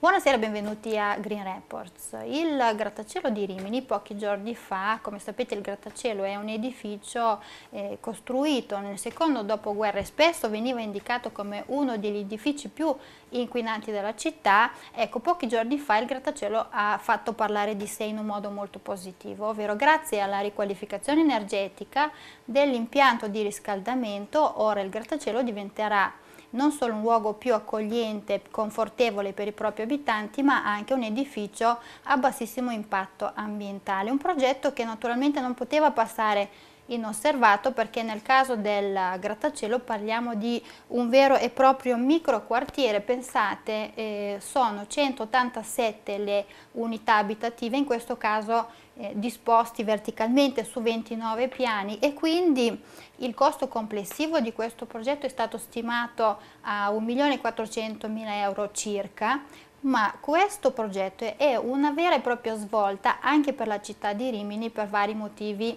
Buonasera, benvenuti a Green Reports. Il grattacielo di Rimini pochi giorni fa, come sapete il grattacielo è un edificio eh, costruito nel secondo dopoguerra e spesso veniva indicato come uno degli edifici più inquinanti della città. Ecco, pochi giorni fa il grattacielo ha fatto parlare di sé in un modo molto positivo, ovvero grazie alla riqualificazione energetica dell'impianto di riscaldamento, ora il grattacielo diventerà non solo un luogo più accogliente, e confortevole per i propri abitanti, ma anche un edificio a bassissimo impatto ambientale. Un progetto che naturalmente non poteva passare inosservato perché nel caso del grattacielo parliamo di un vero e proprio micro quartiere, pensate eh, sono 187 le unità abitative, in questo caso eh, disposti verticalmente su 29 piani e quindi il costo complessivo di questo progetto è stato stimato a 1.400.000 euro circa, ma questo progetto è una vera e propria svolta anche per la città di Rimini per vari motivi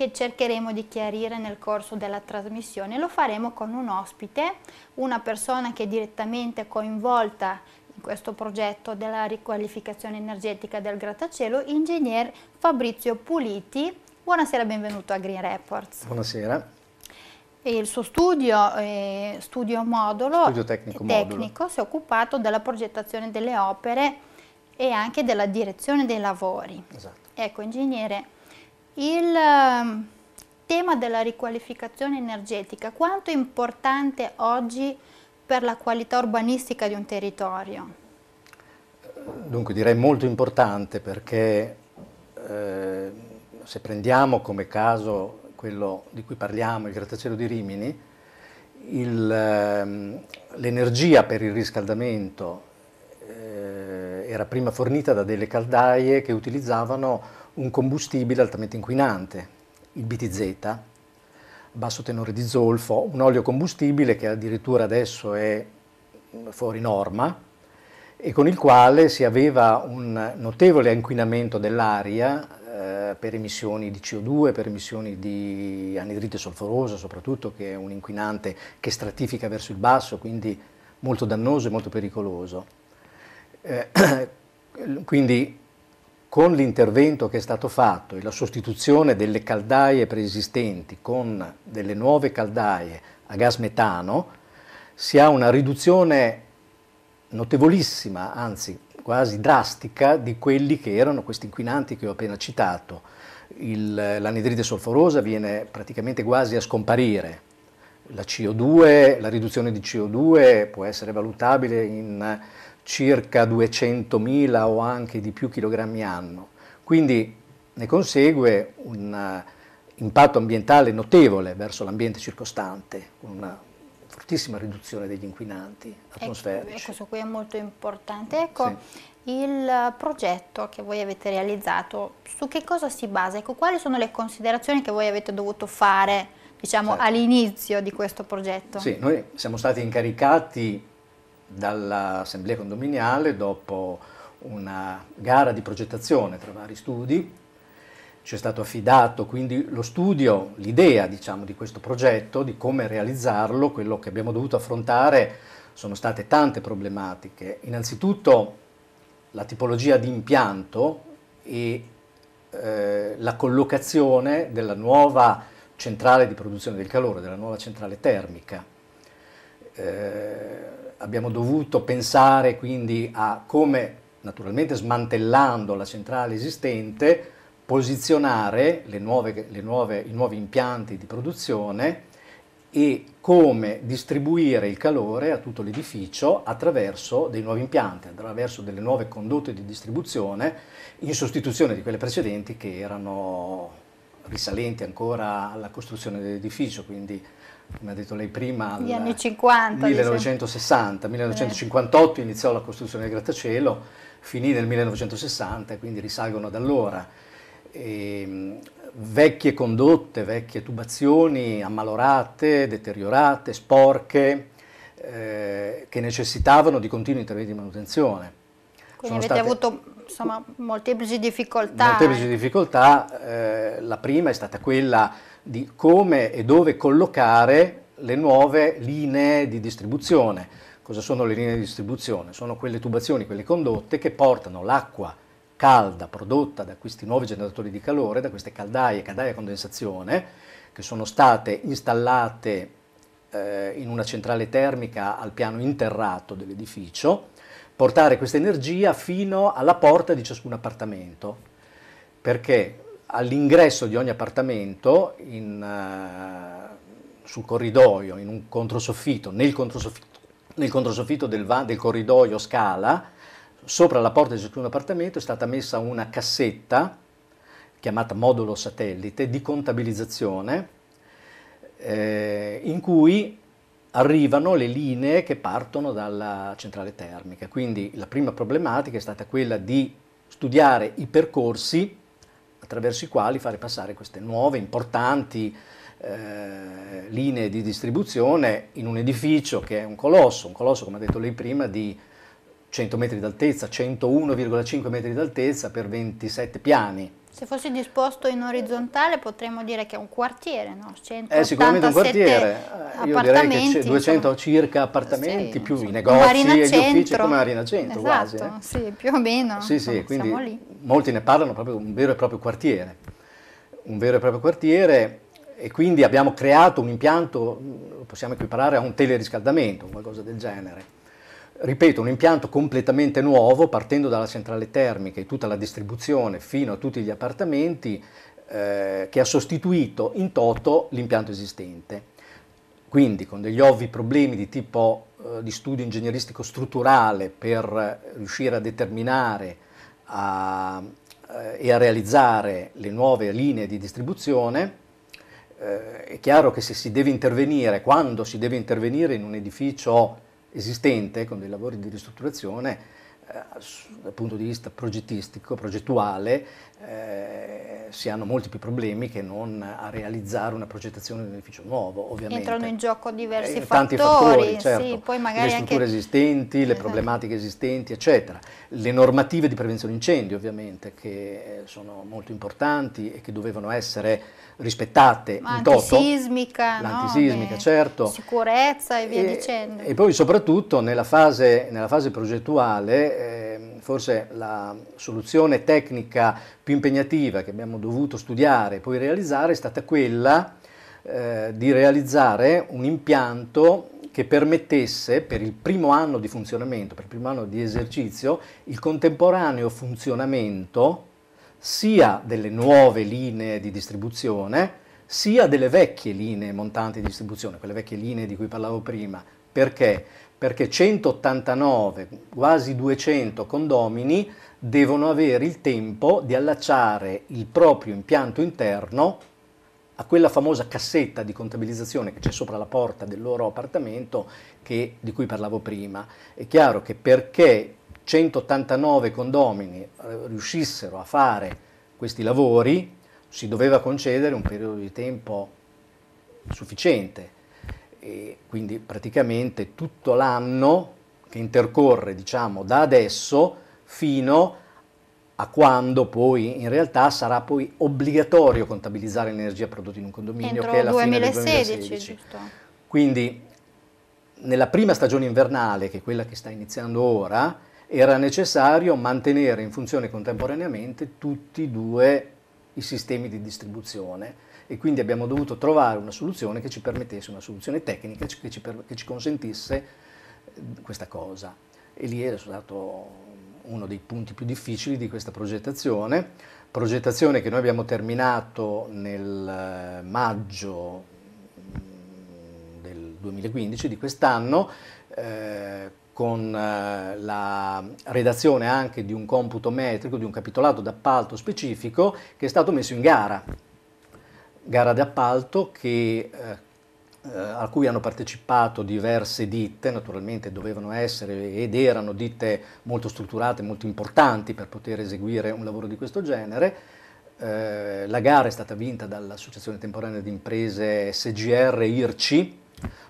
che cercheremo di chiarire nel corso della trasmissione. Lo faremo con un ospite, una persona che è direttamente coinvolta in questo progetto della riqualificazione energetica del grattacielo, ingegner Fabrizio Puliti. Buonasera benvenuto a Green Reports. Buonasera. E il suo studio, eh, studio modulo, studio tecnico, tecnico modulo. si è occupato della progettazione delle opere e anche della direzione dei lavori. Esatto. Ecco, ingegnere, il ehm, tema della riqualificazione energetica, quanto è importante oggi per la qualità urbanistica di un territorio? Dunque direi molto importante perché eh, se prendiamo come caso quello di cui parliamo, il grattacielo di Rimini, ehm, l'energia per il riscaldamento eh, era prima fornita da delle caldaie che utilizzavano un combustibile altamente inquinante, il BTZ, basso tenore di zolfo, un olio combustibile che addirittura adesso è fuori norma e con il quale si aveva un notevole inquinamento dell'aria eh, per emissioni di CO2, per emissioni di anidrite solforosa soprattutto, che è un inquinante che stratifica verso il basso, quindi molto dannoso e molto pericoloso. Eh, quindi con l'intervento che è stato fatto e la sostituzione delle caldaie preesistenti con delle nuove caldaie a gas metano, si ha una riduzione notevolissima, anzi quasi drastica, di quelli che erano questi inquinanti che ho appena citato. l'anidride solforosa viene praticamente quasi a scomparire, la CO2, la riduzione di CO2 può essere valutabile in circa 200.000 o anche di più chilogrammi anno. Quindi ne consegue un eh, impatto ambientale notevole verso l'ambiente circostante, con una fortissima riduzione degli inquinanti ecco, atmosferici. Ecco, questo qui è molto importante. Ecco, sì. il progetto che voi avete realizzato, su che cosa si basa? Ecco, quali sono le considerazioni che voi avete dovuto fare diciamo, certo. all'inizio di questo progetto? Sì, noi siamo stati incaricati dall'assemblea condominiale dopo una gara di progettazione tra vari studi, ci è stato affidato quindi lo studio, l'idea diciamo, di questo progetto, di come realizzarlo, quello che abbiamo dovuto affrontare sono state tante problematiche, innanzitutto la tipologia di impianto e eh, la collocazione della nuova centrale di produzione del calore, della nuova centrale termica. Eh, abbiamo dovuto pensare quindi a come, naturalmente smantellando la centrale esistente, posizionare le nuove, le nuove, i nuovi impianti di produzione e come distribuire il calore a tutto l'edificio attraverso dei nuovi impianti, attraverso delle nuove condotte di distribuzione in sostituzione di quelle precedenti che erano risalenti ancora alla costruzione dell'edificio, quindi come ha detto lei prima, negli anni 50, 1960, 1958 iniziò la costruzione del grattacielo, finì nel 1960, quindi risalgono ad allora. E, ehm, vecchie condotte, vecchie tubazioni ammalorate, deteriorate, sporche, eh, che necessitavano di continui interventi di manutenzione. Quindi Sono avete avuto insomma, molteplici difficoltà. Molteplici eh. difficoltà, eh, la prima è stata quella di come e dove collocare le nuove linee di distribuzione. Cosa sono le linee di distribuzione? Sono quelle tubazioni, quelle condotte che portano l'acqua calda prodotta da questi nuovi generatori di calore, da queste caldaie, caldaie a condensazione, che sono state installate eh, in una centrale termica al piano interrato dell'edificio, portare questa energia fino alla porta di ciascun appartamento. Perché all'ingresso di ogni appartamento, in, uh, sul corridoio, in un controsoffitto, nel controsoffitto, nel controsoffitto del, van, del corridoio scala, sopra la porta di ciascun appartamento è stata messa una cassetta chiamata modulo satellite di contabilizzazione eh, in cui arrivano le linee che partono dalla centrale termica. Quindi la prima problematica è stata quella di studiare i percorsi attraverso i quali fare passare queste nuove importanti eh, linee di distribuzione in un edificio che è un colosso, un colosso come ha detto lei prima di 100 metri d'altezza, 101,5 metri d'altezza per 27 piani. Se fosse disposto in orizzontale potremmo dire che è un quartiere, no? È eh, sicuramente un quartiere, eh, io direi che 200 circa appartamenti, sì, più i negozi e gli centro. uffici, come Marina Centro esatto, quasi. Eh? Sì, più o meno, sì, sì, quindi Molti ne parlano proprio un vero e proprio quartiere, un vero e proprio quartiere e quindi abbiamo creato un impianto, lo mm, possiamo equiparare a un teleriscaldamento, qualcosa del genere ripeto, un impianto completamente nuovo, partendo dalla centrale termica e tutta la distribuzione fino a tutti gli appartamenti, eh, che ha sostituito in toto l'impianto esistente. Quindi con degli ovvi problemi di tipo eh, di studio ingegneristico strutturale per riuscire a determinare a, eh, e a realizzare le nuove linee di distribuzione, eh, è chiaro che se si deve intervenire, quando si deve intervenire in un edificio esistente, con dei lavori di ristrutturazione, eh, dal punto di vista progettistico, progettuale, eh, si hanno molti più problemi che non a realizzare una progettazione di un edificio nuovo, ovviamente. Entrano in gioco eh, diversi eh, fattori, fattori certo. sì, poi magari le strutture anche... esistenti, le esatto. problematiche esistenti, eccetera. Le normative di prevenzione incendi, ovviamente, che eh, sono molto importanti e che dovevano essere rispettate Ma in toto. L'antisismica, l'antisismica no? certo. Sicurezza e via e, dicendo. E poi soprattutto nella fase, nella fase progettuale, eh, forse la soluzione tecnica più impegnativa che abbiamo dovuto studiare e poi realizzare è stata quella eh, di realizzare un impianto che permettesse per il primo anno di funzionamento, per il primo anno di esercizio, il contemporaneo funzionamento sia delle nuove linee di distribuzione, sia delle vecchie linee montanti di distribuzione, quelle vecchie linee di cui parlavo prima. Perché? Perché 189, quasi 200 condomini devono avere il tempo di allacciare il proprio impianto interno a quella famosa cassetta di contabilizzazione che c'è sopra la porta del loro appartamento che, di cui parlavo prima. È chiaro che perché 189 condomini eh, riuscissero a fare questi lavori si doveva concedere un periodo di tempo sufficiente e quindi praticamente tutto l'anno che intercorre diciamo da adesso fino a quando poi in realtà sarà poi obbligatorio contabilizzare l'energia prodotta in un condominio Entro che è la 2016, fine del 2016. Giusto. Quindi nella prima stagione invernale, che è quella che sta iniziando ora, era necessario mantenere in funzione contemporaneamente tutti e due i sistemi di distribuzione e quindi abbiamo dovuto trovare una soluzione che ci permettesse, una soluzione tecnica che ci, che ci consentisse eh, questa cosa. E lì è stato uno dei punti più difficili di questa progettazione, progettazione che noi abbiamo terminato nel eh, maggio mm, del 2015 di quest'anno eh, con eh, la redazione anche di un computo metrico, di un capitolato d'appalto specifico che è stato messo in gara. Gara d'appalto che eh, eh, a cui hanno partecipato diverse ditte, naturalmente dovevano essere ed erano ditte molto strutturate, molto importanti per poter eseguire un lavoro di questo genere. Eh, la gara è stata vinta dall'Associazione Temporanea di Imprese SGR IRCI,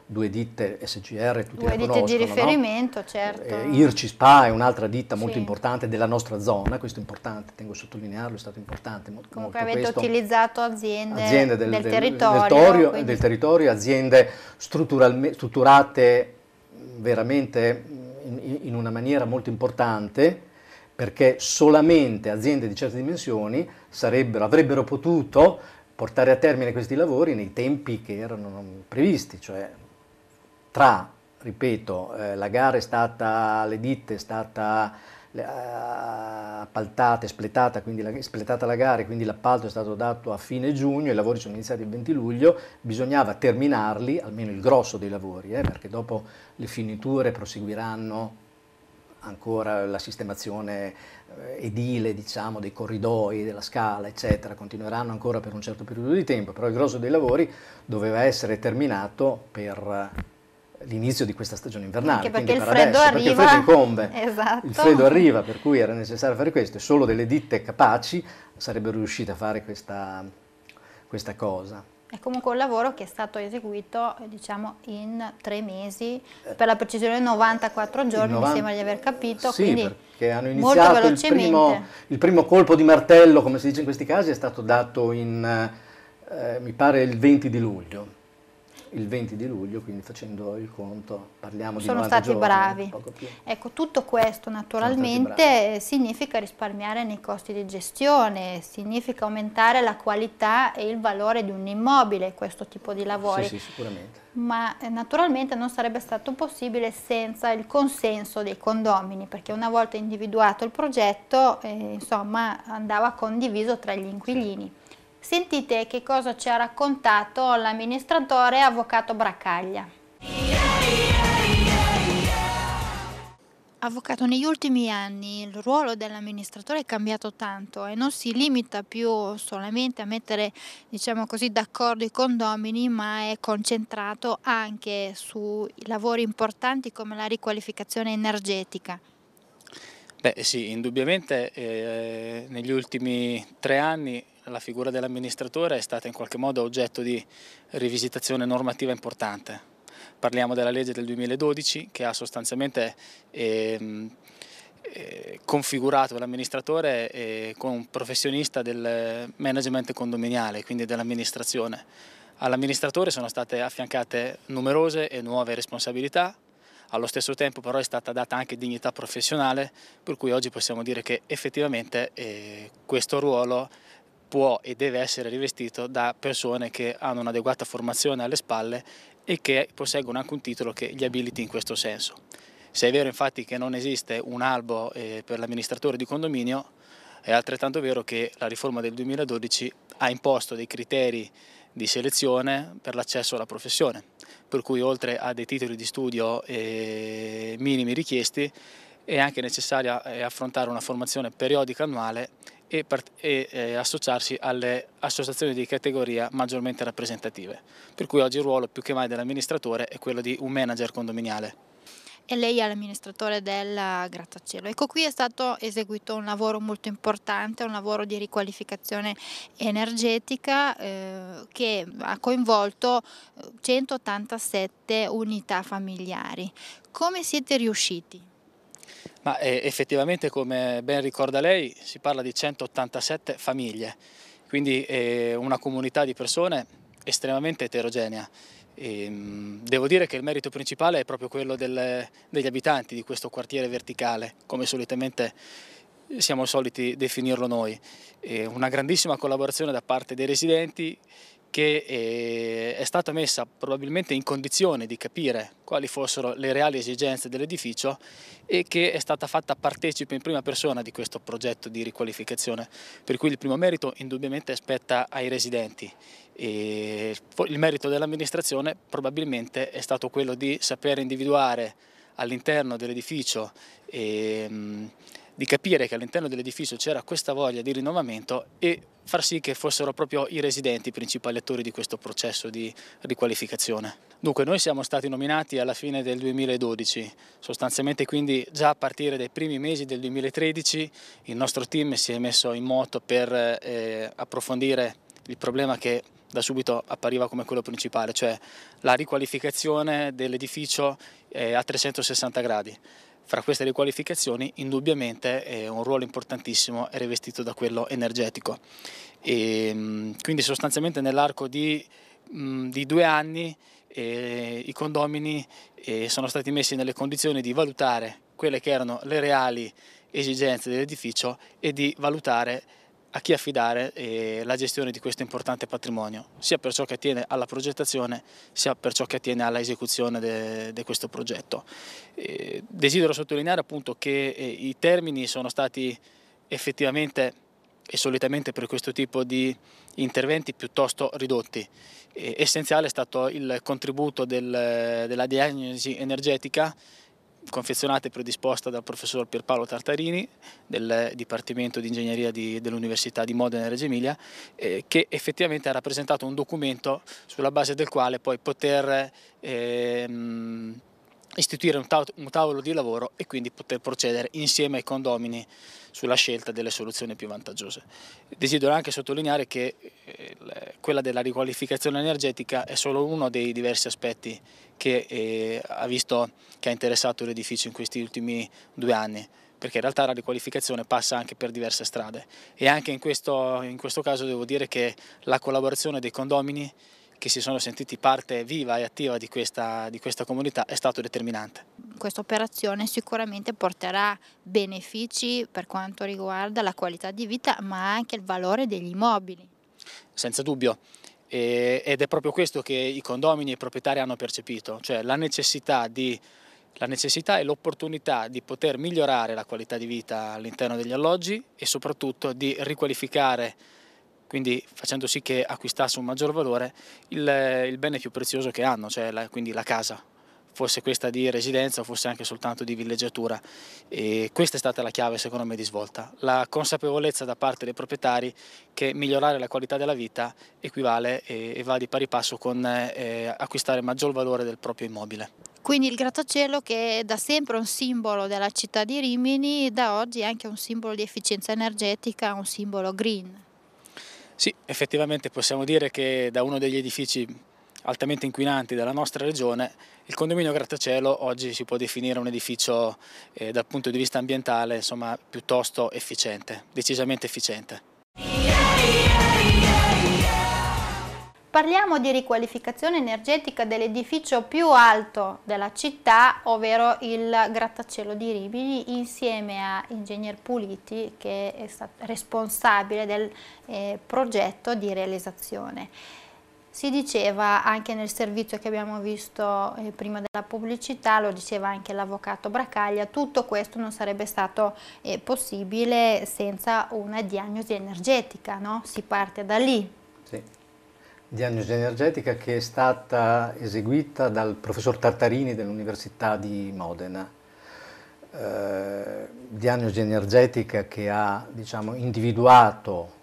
due ditte SGR, tutti due ditte di riferimento, no? certo. Eh, IRCI SPA è un'altra ditta molto importante della nostra zona, questo è importante, tengo a sottolinearlo, è stato importante. Molto, Comunque molto avete questo. utilizzato aziende, aziende del, del, del, territorio, territorio, del, territorio, aziende strutturate veramente in, in una maniera molto importante perché solamente aziende di certe dimensioni avrebbero potuto portare a termine questi lavori nei tempi che erano previsti, cioè tra, ripeto, eh, la gara è stata, le ditte è stata eh, appaltata, espletata, quindi la, espletata la gara, quindi l'appalto è stato dato a fine giugno, i lavori sono iniziati il 20 luglio, bisognava terminarli, almeno il grosso dei lavori, eh, perché dopo le finiture proseguiranno ancora la sistemazione eh, edile diciamo, dei corridoi, della scala, eccetera, continueranno ancora per un certo periodo di tempo, però il grosso dei lavori doveva essere terminato per eh, l'inizio di questa stagione invernale. Anche perché il per freddo adesso, arriva. Perché il freddo incombe. Esatto. Il freddo arriva, per cui era necessario fare questo e solo delle ditte capaci sarebbero riuscite a fare questa, questa cosa. È comunque un lavoro che è stato eseguito diciamo, in tre mesi, per la precisione 94 giorni, 90... mi sembra di aver capito. Sì, perché hanno iniziato il primo, il primo, colpo di martello, come si dice in questi casi, è stato dato in, eh, mi pare, il 20 di luglio il 20 di luglio, quindi facendo il conto parliamo di Sono stati giorni, bravi. Ecco, tutto questo naturalmente significa risparmiare nei costi di gestione, significa aumentare la qualità e il valore di un immobile, questo tipo di lavori. Sì, sì, sicuramente. Ma eh, naturalmente non sarebbe stato possibile senza il consenso dei condomini, perché una volta individuato il progetto, eh, insomma, andava condiviso tra gli inquilini. Sì. Sentite che cosa ci ha raccontato l'amministratore Avvocato Bracaglia. Avvocato, negli ultimi anni il ruolo dell'amministratore è cambiato tanto e non si limita più solamente a mettere diciamo così, d'accordo i condomini, ma è concentrato anche su lavori importanti come la riqualificazione energetica. Beh sì, indubbiamente eh, negli ultimi tre anni la figura dell'amministratore è stata in qualche modo oggetto di rivisitazione normativa importante. Parliamo della legge del 2012 che ha sostanzialmente ehm, eh, configurato l'amministratore eh, con un professionista del management condominiale, quindi dell'amministrazione. All'amministratore sono state affiancate numerose e nuove responsabilità, allo stesso tempo però è stata data anche dignità professionale, per cui oggi possiamo dire che effettivamente eh, questo ruolo è può e deve essere rivestito da persone che hanno un'adeguata formazione alle spalle e che posseggono anche un titolo che gli abiliti in questo senso. Se è vero infatti che non esiste un albo eh, per l'amministratore di condominio, è altrettanto vero che la riforma del 2012 ha imposto dei criteri di selezione per l'accesso alla professione, per cui oltre a dei titoli di studio eh, minimi richiesti è anche necessario eh, affrontare una formazione periodica annuale e, e eh, associarsi alle associazioni di categoria maggiormente rappresentative. Per cui oggi il ruolo più che mai dell'amministratore è quello di un manager condominiale e lei è l'amministratore del grattacielo. Ecco, qui è stato eseguito un lavoro molto importante, un lavoro di riqualificazione energetica eh, che ha coinvolto 187 eh, unità familiari. Come siete riusciti? Ma eh, effettivamente, come ben ricorda lei, si parla di 187 famiglie, quindi eh, una comunità di persone estremamente eterogenea. Ehm, devo dire che il merito principale è proprio quello del, degli abitanti di questo quartiere verticale, come solitamente siamo soliti definirlo noi. Eh, una grandissima collaborazione da parte dei residenti che eh, è stata messa probabilmente in condizione di capire quali fossero le reali esigenze dell'edificio e che è stata fatta partecipe in prima persona di questo progetto di riqualificazione, per cui il primo merito indubbiamente spetta ai residenti. E il merito dell'amministrazione probabilmente è stato quello di sapere individuare all'interno dell'edificio e, ehm, di capire che all'interno dell'edificio c'era questa voglia di rinnovamento e far sì che fossero proprio i residenti i principali attori di questo processo di riqualificazione. Dunque noi siamo stati nominati alla fine del 2012, sostanzialmente quindi già a partire dai primi mesi del 2013 il nostro team si è messo in moto per eh, approfondire il problema che da subito appariva come quello principale, cioè la riqualificazione dell'edificio eh, a 360 gradi. Fra queste riqualificazioni indubbiamente un ruolo importantissimo è rivestito da quello energetico. E, ehm, quindi sostanzialmente nell'arco di, mm, di, due anni eh, i condomini eh, sono stati messi nelle condizioni di valutare quelle che erano le reali esigenze dell'edificio e di valutare a chi affidare eh, la gestione di questo importante patrimonio, sia per ciò che attiene alla progettazione, sia per ciò che attiene alla esecuzione di questo progetto. Eh, desidero sottolineare appunto che eh, i termini sono stati effettivamente e solitamente per questo tipo di interventi piuttosto ridotti. essenziale è stato il contributo del, della diagnosi energetica confezionata e predisposta dal professor Pierpaolo Tartarini del Dipartimento di Ingegneria di, dell'Università di Modena e Reggio Emilia eh, che effettivamente ha rappresentato un documento sulla base del quale poi poter eh, istituire un, tav un tavolo di lavoro e quindi poter procedere insieme ai condomini sulla scelta delle soluzioni più vantaggiose. Desidero anche sottolineare che eh, quella della riqualificazione energetica è solo uno dei diversi aspetti che eh, ha, visto, che ha interessato l'edificio in questi ultimi due anni perché in realtà la riqualificazione passa anche per diverse strade e anche in questo, in questo caso devo dire che la collaborazione dei condomini che si sono sentiti parte viva e attiva di questa, di questa comunità è stato determinante. Questa operazione sicuramente porterà benefici per quanto riguarda la qualità di vita ma anche il valore degli immobili. Senza dubbio ed è proprio questo che i condomini e i proprietari hanno percepito, cioè la necessità, di, la necessità e l'opportunità di poter migliorare la qualità di vita all'interno degli alloggi e soprattutto di riqualificare quindi facendo sì che acquistasse un maggior valore il, il bene più prezioso che hanno, cioè la, quindi la casa, fosse questa di residenza o fosse anche soltanto di villeggiatura. E questa è stata la chiave secondo me di svolta, la consapevolezza da parte dei proprietari che migliorare la qualità della vita equivale e, e va di pari passo con eh, acquistare maggior valore del proprio immobile. Quindi il grattacielo che è da sempre un simbolo della città di Rimini, da oggi è anche un simbolo di efficienza energetica, un simbolo green. Sì, effettivamente possiamo dire che da uno degli edifici altamente inquinanti della nostra regione, il condominio Grattacielo oggi si può definire un edificio eh, dal punto di vista ambientale insomma, piuttosto efficiente, decisamente efficiente. Yeah, yeah. Parliamo di riqualificazione energetica dell'edificio più alto della città, ovvero il grattacielo di Rimini, insieme a Ingegner Puliti che è stato responsabile del eh, progetto di realizzazione. Si diceva anche nel servizio che abbiamo visto eh, prima della pubblicità, lo diceva anche l'avvocato Bracaglia, tutto questo non sarebbe stato eh, possibile senza una diagnosi energetica, no? si parte da lì. Sì diagnosi energetica che è stata eseguita dal professor Tartarini dell'Università di Modena. Eh, diagnosi energetica che ha diciamo, individuato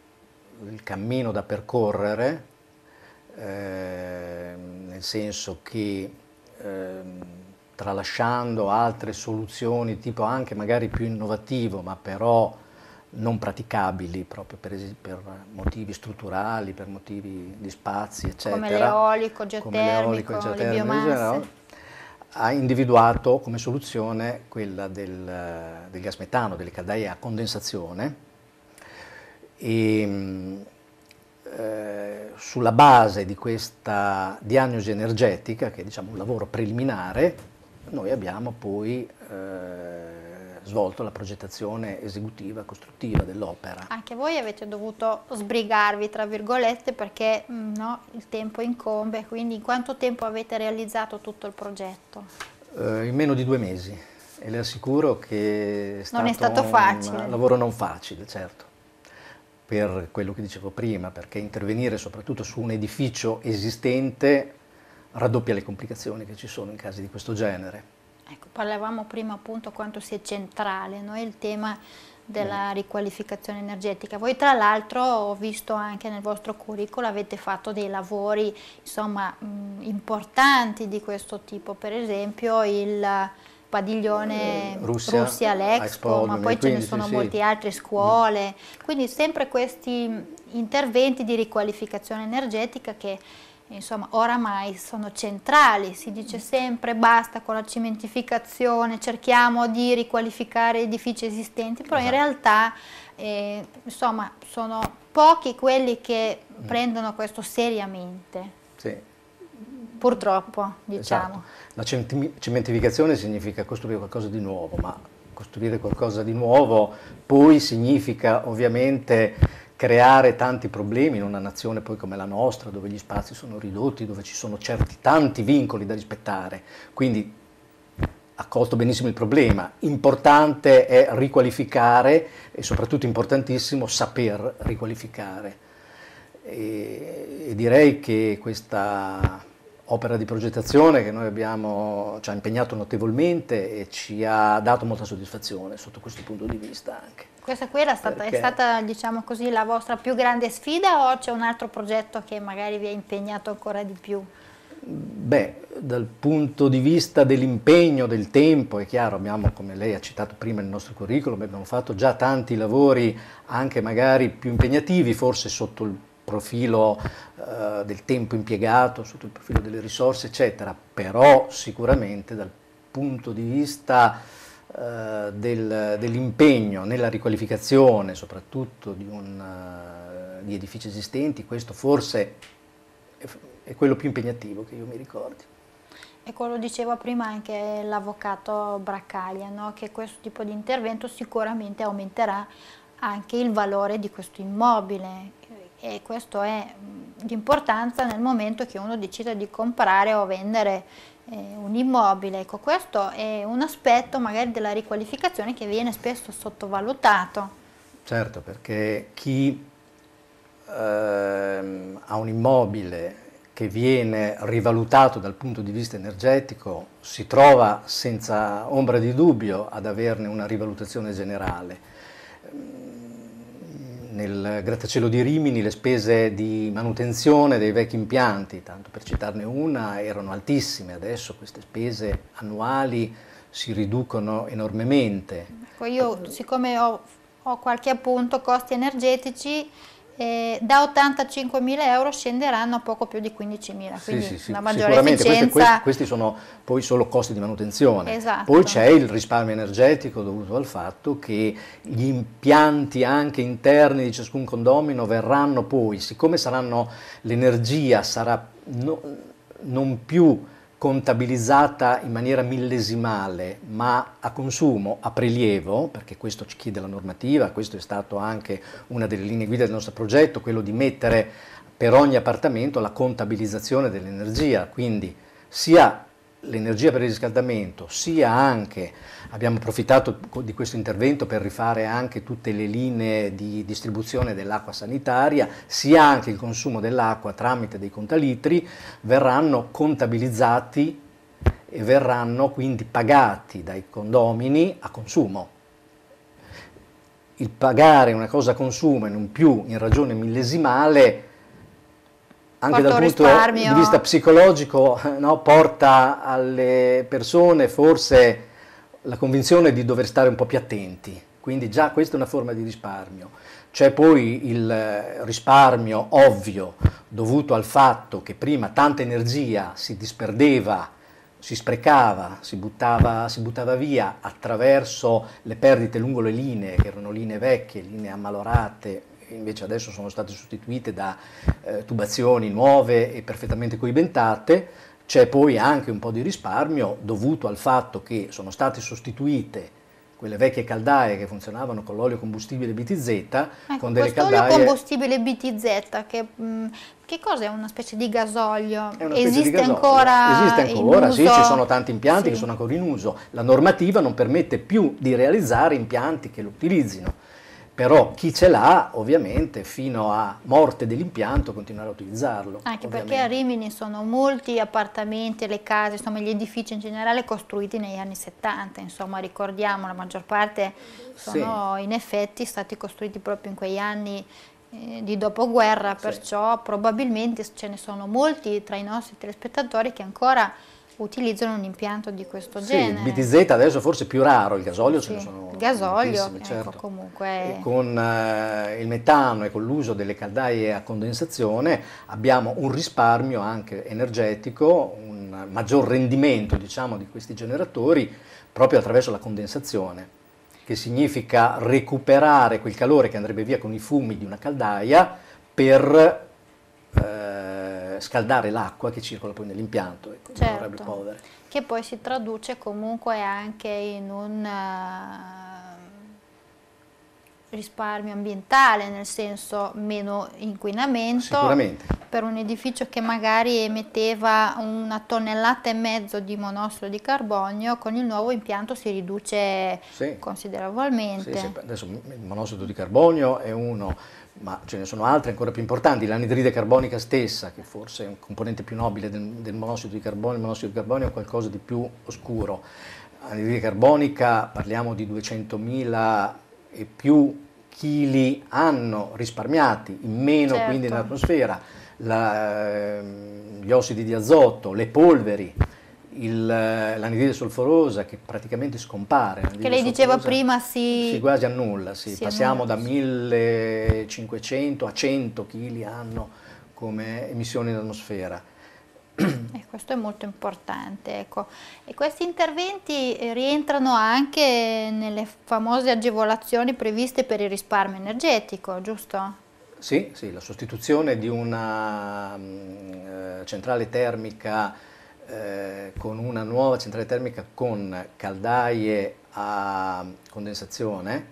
il cammino da percorrere, eh, nel senso che eh, tralasciando altre soluzioni, tipo anche magari più innovativo, ma però non praticabili proprio per, per, motivi strutturali, per motivi di spazi, eccetera. Come l'eolico, geotermico, come geotermico, le biomasse. ha individuato come soluzione quella del, del gas metano, delle caldaie a condensazione e, ehm, eh, sulla base di questa diagnosi energetica, che è diciamo, un lavoro preliminare, noi abbiamo poi eh, svolto la progettazione esecutiva, costruttiva dell'opera. Anche voi avete dovuto sbrigarvi, tra virgolette, perché mm, no, il tempo incombe, quindi in quanto tempo avete realizzato tutto il progetto? Eh, in meno di due mesi e le assicuro che è stato, non è stato facile. un lavoro non facile, certo per quello che dicevo prima, perché intervenire soprattutto su un edificio esistente raddoppia le complicazioni che ci sono in casi di questo genere. Ecco, parlavamo prima appunto quanto sia centrale no? il tema della riqualificazione energetica. Voi tra l'altro ho visto anche nel vostro curriculum avete fatto dei lavori insomma mh, importanti di questo tipo, per esempio il padiglione eh, Russia, Russia l'Expo, ma poi 2015, ce ne sono sì. molte altre scuole, quindi sempre questi interventi di riqualificazione energetica che insomma oramai sono centrali, si dice sempre basta con la cementificazione, cerchiamo di riqualificare edifici esistenti, però esatto. in realtà eh, insomma, sono pochi quelli che mm. prendono questo seriamente. Sì. Purtroppo, diciamo. Esatto. La cementificazione significa costruire qualcosa di nuovo, ma costruire qualcosa di nuovo poi significa ovviamente creare tanti problemi in una nazione poi come la nostra, dove gli spazi sono ridotti, dove ci sono certi tanti vincoli da rispettare. Quindi accolto benissimo il problema, importante è riqualificare e soprattutto importantissimo saper riqualificare. E, e direi che questa opera di progettazione che noi abbiamo, ci ha impegnato notevolmente e ci ha dato molta soddisfazione sotto questo punto di vista anche. Questa qui stata, è stata diciamo così, la vostra più grande sfida o c'è un altro progetto che magari vi ha impegnato ancora di più? Beh, dal punto di vista dell'impegno, del tempo, è chiaro, abbiamo, come lei ha citato prima il nostro curriculum, abbiamo fatto già tanti lavori anche magari più impegnativi, forse sotto il profilo eh, del tempo impiegato, sotto il profilo delle risorse, eccetera, però sicuramente dal punto di vista eh, del, dell'impegno nella riqualificazione soprattutto di, un, eh, di edifici esistenti, questo forse è, è quello più impegnativo che io mi ricordi. E quello diceva prima anche l'avvocato Braccaglia, no? che questo tipo di intervento sicuramente aumenterà anche il valore di questo immobile, e questo è di importanza nel momento che uno decide di comprare o vendere eh, un immobile. Ecco, questo è un aspetto magari della riqualificazione che viene spesso sottovalutato. Certo, perché chi ehm, ha un immobile che viene rivalutato dal punto di vista energetico si trova senza ombra di dubbio ad averne una rivalutazione generale nel grattacielo di Rimini le spese di manutenzione dei vecchi impianti, tanto per citarne una, erano altissime, adesso queste spese annuali si riducono enormemente. Ecco, io siccome ho, ho qualche appunto, costi energetici, eh, da 85.000 euro scenderanno a poco più di 15.000, quindi sì, sì, una maggiore sicuramente, efficienza. Questi, questi sono poi solo costi di manutenzione. Esatto. Poi c'è il risparmio energetico dovuto al fatto che gli impianti anche interni di ciascun condomino verranno poi, siccome l'energia sarà no, non più contabilizzata in maniera millesimale ma a consumo, a prelievo, perché questo ci chiede la normativa, questo è stato anche una delle linee guida del nostro progetto, quello di mettere per ogni appartamento la contabilizzazione dell'energia, quindi sia l'energia per il riscaldamento, sia anche, abbiamo approfittato di questo intervento per rifare anche tutte le linee di distribuzione dell'acqua sanitaria, sia anche il consumo dell'acqua tramite dei contalitri, verranno contabilizzati e verranno quindi pagati dai condomini a consumo. Il pagare una cosa a consumo e non più in ragione millesimale anche dal punto risparmio. di vista psicologico no, porta alle persone forse la convinzione di dover stare un po' più attenti, quindi già questa è una forma di risparmio. C'è poi il risparmio ovvio dovuto al fatto che prima tanta energia si disperdeva, si sprecava, si buttava, si buttava via attraverso le perdite lungo le linee, che erano linee vecchie, linee ammalorate, invece adesso sono state sostituite da eh, tubazioni nuove e perfettamente coibentate, c'è poi anche un po' di risparmio dovuto al fatto che sono state sostituite quelle vecchie caldaie che funzionavano con l'olio combustibile BTZ ecco, con delle caldaie... L'olio combustibile BTZ che, mh, mm, che cosa è una specie di gasolio? Esiste, di gasolio. Ancora Esiste ancora? sì, ci sono tanti impianti sì. che sono ancora in uso. La normativa non permette più di realizzare impianti che lo utilizzino però chi ce l'ha ovviamente fino a morte dell'impianto continuerà a utilizzarlo. Anche ovviamente. perché a Rimini sono molti appartamenti, le case, insomma gli edifici in generale costruiti negli anni 70, insomma ricordiamo la maggior parte sono sì. in effetti stati costruiti proprio in quegli anni eh, di dopoguerra, perciò sì. probabilmente ce ne sono molti tra i nostri telespettatori che ancora utilizzano un impianto di questo sì, genere. Il BTZ adesso forse è più raro, il gasolio sì. ce ne sono Il gasolio, ecco, certo. ecco, comunque... Con eh, il metano e con l'uso delle caldaie a condensazione abbiamo un risparmio anche energetico, un maggior rendimento diciamo, di questi generatori proprio attraverso la condensazione che significa recuperare quel calore che andrebbe via con i fumi di una caldaia per scaldare l'acqua che circola poi nell'impianto ecco, e quindi certo. non avrebbe Che poi si traduce comunque anche in un eh, risparmio ambientale, nel senso meno inquinamento per un edificio che magari emetteva una tonnellata e mezzo di monossido di carbonio, con il nuovo impianto si riduce sì. considerevolmente. Sì, sì. Adesso il monossido di carbonio è uno ma ce ne sono altre ancora più importanti, l'anidride carbonica stessa, che forse è un componente più nobile del, del monossido di carbonio, il monossido di carbonio è qualcosa di più oscuro. L'anidride carbonica parliamo di 200.000 e più chili hanno risparmiati, in meno certo. quindi nell'atmosfera, ehm, gli ossidi di azoto, le polveri, l'anidride solforosa che praticamente scompare. Che lei diceva prima si... si quasi annulla, sì. si passiamo annulla. da 1500 a 100 kg anno come emissione in atmosfera. E eh, questo è molto importante. Ecco. E questi interventi eh, rientrano anche nelle famose agevolazioni previste per il risparmio energetico, giusto? Sì, sì la sostituzione di una mh, mm, eh, centrale termica eh, con una nuova centrale termica con caldaie a condensazione,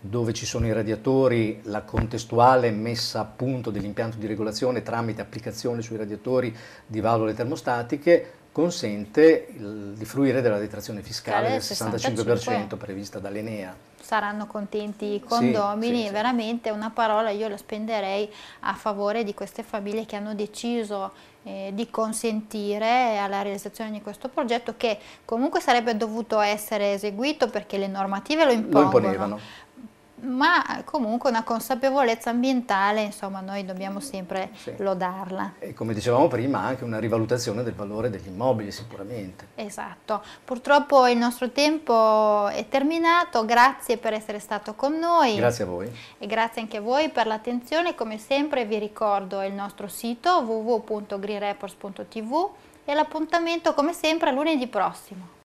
dove ci sono i radiatori, la contestuale messa a punto dell'impianto di regolazione tramite applicazione sui radiatori di valvole termostatiche, consente il, di fruire della detrazione fiscale del 65%, 65. prevista dall'Enea. Saranno contenti i condomini, sì, sì, veramente una parola io la spenderei a favore di queste famiglie che hanno deciso eh, di consentire alla realizzazione di questo progetto che comunque sarebbe dovuto essere eseguito perché le normative lo impongono. Lo imponevano ma comunque una consapevolezza ambientale, insomma, noi dobbiamo sempre sì. lodarla. E come dicevamo prima, anche una rivalutazione del valore degli immobili sicuramente. Esatto, purtroppo il nostro tempo è terminato, grazie per essere stato con noi. Grazie a voi. E grazie anche a voi per l'attenzione, come sempre vi ricordo il nostro sito www.greenreports.tv e l'appuntamento come sempre lunedì prossimo.